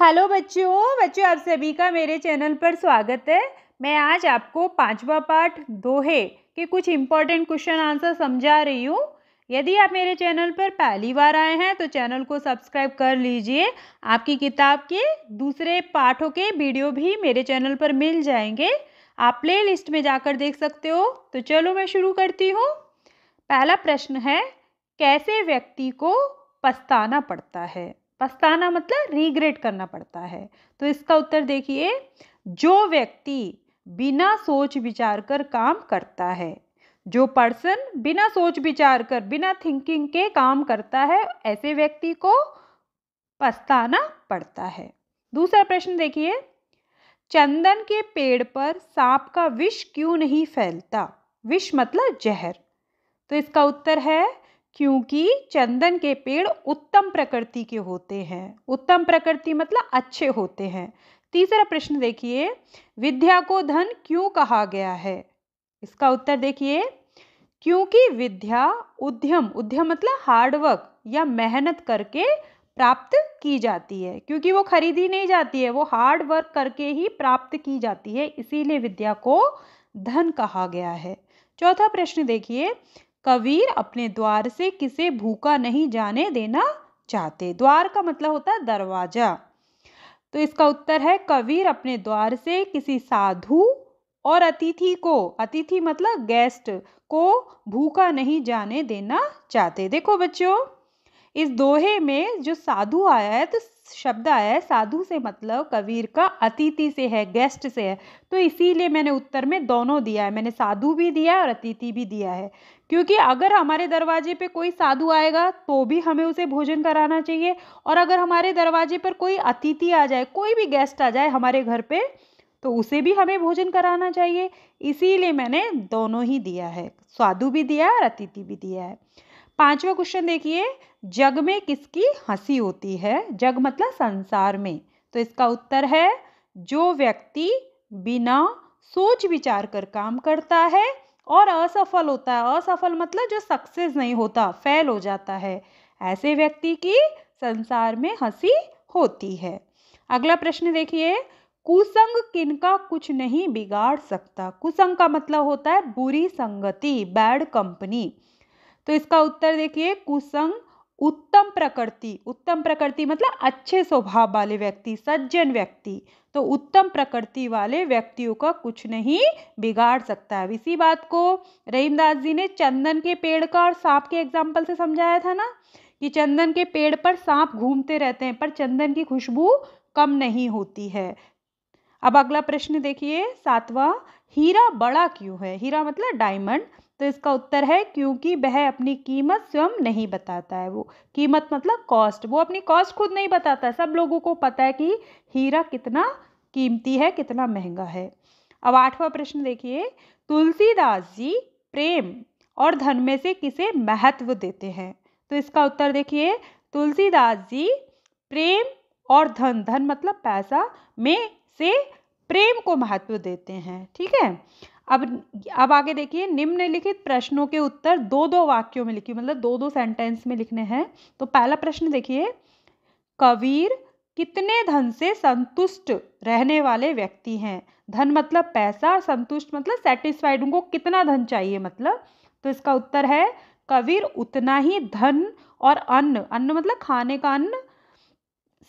hello बच्चों बच्चों आप सभी का मेरे चैनल पर स्वागत है मैं आज आपको पांचवा पाठ दोहे के कुछ इम्पॉर्टेंट क्वेश्चन आंसर समझा रही हूँ यदि आप मेरे चैनल पर पहली बार आए हैं तो चैनल को सब्सक्राइब कर लीजिए आपकी किताब के दूसरे पाठों के वीडियो भी मेरे चैनल पर मिल जाएंगे आप प्ले लिस्ट में जाकर देख सकते हो तो चलो मैं शुरू करती हूँ पहला प्रश्न है कैसे व्यक्ति को पछताना पड़ता है पछताना मतलब रिग्रेट करना पड़ता है तो इसका उत्तर देखिए जो व्यक्ति बिना सोच विचार कर काम करता है जो पर्सन बिना सोच विचार कर बिना थिंकिंग के काम करता है ऐसे व्यक्ति को पछताना पड़ता है दूसरा प्रश्न देखिए चंदन के पेड़ पर सांप का विष क्यों नहीं फैलता विष मतलब जहर तो इसका उत्तर है क्योंकि चंदन के पेड़ उत्तम प्रकृति के होते हैं उत्तम प्रकृति मतलब अच्छे होते हैं तीसरा प्रश्न देखिए विद्या को धन क्यों कहा गया है इसका उत्तर देखिए क्योंकि विद्या उद्यम उद्यम मतलब हार्डवर्क या मेहनत करके प्राप्त की जाती है क्योंकि वो खरीदी नहीं जाती है वो हार्ड वर्क करके ही प्राप्त की जाती है इसीलिए विद्या को धन कहा गया है चौथा प्रश्न देखिए कबीर अपने द्वार से किसे भूखा नहीं जाने देना चाहते द्वार का मतलब होता है दरवाजा तो इसका उत्तर है कबीर अपने द्वार से किसी साधु और अतिथि को अतिथि मतलब गेस्ट को भूखा नहीं जाने देना चाहते देखो बच्चों इस दोहे में जो साधु आया है तो शब्द आया है साधु से मतलब कबीर का अतिथि से है गेस्ट से है तो इसीलिए मैंने उत्तर में दोनों दिया है मैंने साधु भी दिया है और अतिथि भी दिया है क्योंकि अगर हमारे दरवाजे पे कोई साधु आएगा तो भी हमें उसे भोजन कराना चाहिए और अगर हमारे दरवाजे पर कोई अतिथि आ जाए कोई भी गेस्ट आ जाए हमारे घर पर तो उसे भी हमें भोजन कराना चाहिए इसीलिए मैंने दोनों ही दिया है साधु भी दिया है और अतिथि भी दिया है पांचवा क्वेश्चन देखिए जग में किसकी हंसी होती है जग मतलब संसार में तो इसका उत्तर है जो व्यक्ति बिना सोच विचार कर काम करता है और असफल होता है असफल मतलब जो सक्सेस नहीं होता फेल हो जाता है ऐसे व्यक्ति की संसार में हंसी होती है अगला प्रश्न देखिए कुसंग किनका कुछ नहीं बिगाड़ सकता कुसंग का मतलब होता है बुरी संगति बैड कंपनी तो इसका उत्तर देखिए कुसंग उत्तम प्रकृति उत्तम प्रकृति मतलब अच्छे स्वभाव वाले व्यक्ति सज्जन व्यक्ति तो उत्तम प्रकृति वाले व्यक्तियों का कुछ नहीं बिगाड़ सकता है इसी बात को रहीमदास जी ने चंदन के पेड़ का और सांप के एग्जाम्पल से समझाया था ना कि चंदन के पेड़ पर सांप घूमते रहते हैं पर चंदन की खुशबू कम नहीं होती है अब अगला प्रश्न देखिए सातवा हीरा बड़ा क्यों है हीरा मतलब डायमंड तो इसका उत्तर है क्योंकि वह अपनी कीमत स्वयं नहीं बताता है वो कीमत मतलब कॉस्ट वो अपनी कॉस्ट खुद नहीं बताता है सब लोगों को पता है कि हीरा कितना कीमती है कितना महंगा है अब आठवां प्रश्न देखिए तुलसीदास जी प्रेम और धन में से किसे महत्व देते हैं तो इसका उत्तर देखिए तुलसीदास जी प्रेम और धन धन मतलब पैसा में से प्रेम को महत्व देते हैं ठीक है अब अब आगे देखिए निम्नलिखित प्रश्नों के उत्तर दो दो वाक्यों में लिखिए मतलब दो दो सेंटेंस में लिखने हैं तो पहला प्रश्न देखिए कबीर कितने धन से संतुष्ट रहने वाले व्यक्ति हैं धन मतलब पैसा संतुष्ट मतलब सेटिस्फाइड उनको कितना धन चाहिए मतलब तो इसका उत्तर है कबीर उतना ही धन और अन्न अन्न मतलब खाने का अन्न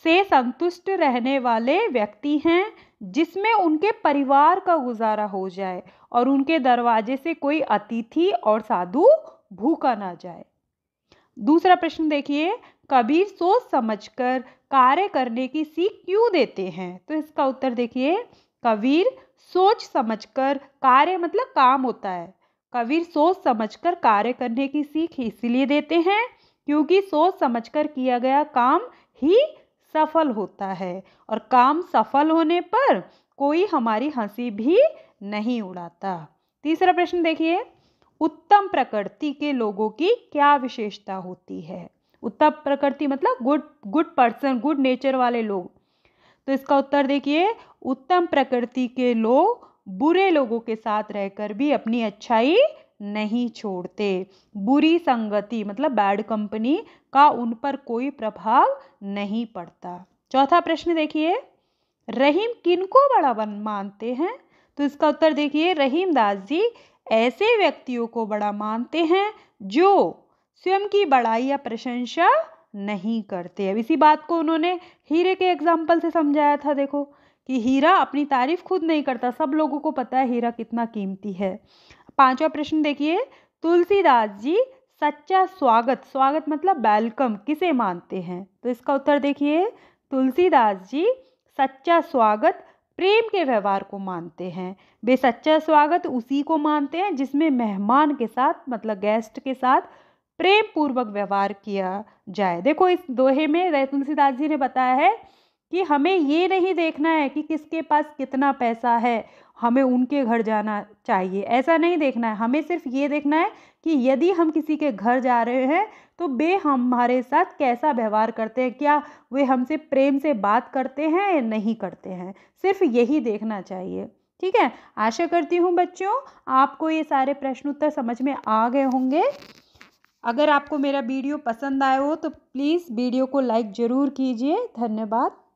से संतुष्ट रहने वाले व्यक्ति हैं जिसमें उनके परिवार का गुजारा हो जाए और उनके दरवाजे से कोई अतिथि और साधु भूखा ना जाए दूसरा प्रश्न देखिए कबीर सोच समझकर कार्य करने की सीख क्यों देते हैं तो इसका उत्तर देखिए कबीर सोच समझकर कार्य मतलब काम होता है कबीर सोच समझकर कार्य करने की सीख इसलिए देते हैं क्योंकि सोच समझकर किया गया काम ही सफल होता है और काम सफल होने पर कोई हमारी हंसी भी नहीं उड़ाता तीसरा प्रश्न देखिए उत्तम प्रकृति के लोगों की क्या विशेषता होती है उत्तम प्रकृति मतलब good good person good nature वाले लोग तो इसका उत्तर देखिए उत्तम प्रकृति के लोग बुरे लोगों के साथ रहकर भी अपनी अच्छाई नहीं छोड़ते बुरी संगति मतलब बैड कंपनी का उन पर कोई प्रभाव नहीं पड़ता चौथा प्रश्न देखिए रहीम किनको बड़ा बन मानते हैं तो इसका उत्तर देखिए रहीम दास जी ऐसे व्यक्तियों को बड़ा मानते हैं जो स्वयं की बड़ाई या प्रशंसा नहीं करते अब इसी बात को उन्होंने हीरे के एग्जाम्पल से समझाया था देखो कि हीरा अपनी तारीफ खुद नहीं करता सब लोगों को पता है हीरा कितना कीमती है पांचवा प्रश्न देखिए तुलसीदास जी सच्चा स्वागत स्वागत मतलब वेलकम किसे मानते हैं तो इसका उत्तर देखिए तुलसीदास जी सच्चा स्वागत प्रेम के व्यवहार को मानते हैं वे सच्चा स्वागत उसी को मानते हैं जिसमें मेहमान के साथ मतलब गेस्ट के साथ प्रेम पूर्वक व्यवहार किया जाए देखो इस दोहे में रह तुलसीदास जी ने बताया है कि हमें ये नहीं देखना है कि किसके पास कितना पैसा है हमें उनके घर जाना चाहिए ऐसा नहीं देखना है हमें सिर्फ ये देखना है कि यदि हम किसी के घर जा रहे हैं तो वे हमारे साथ कैसा व्यवहार करते हैं क्या वे हमसे प्रेम से बात करते हैं या नहीं करते हैं सिर्फ यही देखना चाहिए ठीक है आशा करती हूँ बच्चों आपको ये सारे प्रश्न उत्तर समझ में आ गए होंगे अगर आपको मेरा वीडियो पसंद आया हो तो प्लीज़ वीडियो को लाइक ज़रूर कीजिए धन्यवाद